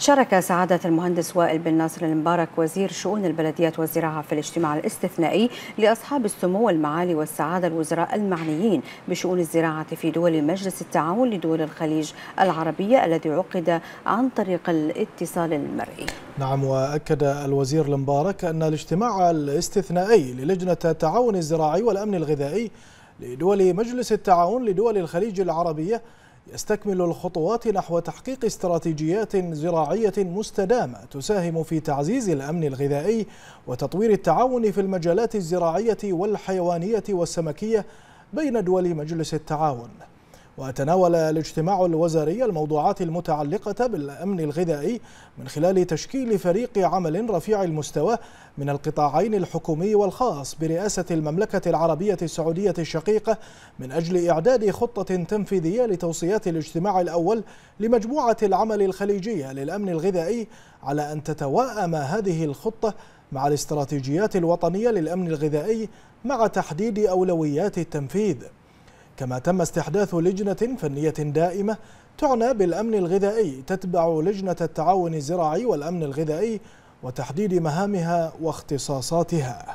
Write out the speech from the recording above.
شارك سعادة المهندس وائل بن ناصر المبارك وزير شؤون البلديات والزراعة في الاجتماع الاستثنائي لأصحاب السمو والمعالي والسعادة الوزراء المعنيين بشؤون الزراعة في دول مجلس التعاون لدول الخليج العربية الذي عقد عن طريق الاتصال المرئي نعم وأكد الوزير المبارك أن الاجتماع الاستثنائي للجنة التعاون الزراعي والأمن الغذائي لدول مجلس التعاون لدول الخليج العربية يستكمل الخطوات نحو تحقيق استراتيجيات زراعية مستدامة تساهم في تعزيز الأمن الغذائي وتطوير التعاون في المجالات الزراعية والحيوانية والسمكية بين دول مجلس التعاون وتناول الاجتماع الوزاري الموضوعات المتعلقة بالأمن الغذائي من خلال تشكيل فريق عمل رفيع المستوى من القطاعين الحكومي والخاص برئاسة المملكة العربية السعودية الشقيقة من أجل إعداد خطة تنفيذية لتوصيات الاجتماع الأول لمجموعة العمل الخليجية للأمن الغذائي على أن تتواءم هذه الخطة مع الاستراتيجيات الوطنية للأمن الغذائي مع تحديد أولويات التنفيذ كما تم استحداث لجنة فنية دائمة تعنى بالأمن الغذائي تتبع لجنة التعاون الزراعي والأمن الغذائي وتحديد مهامها واختصاصاتها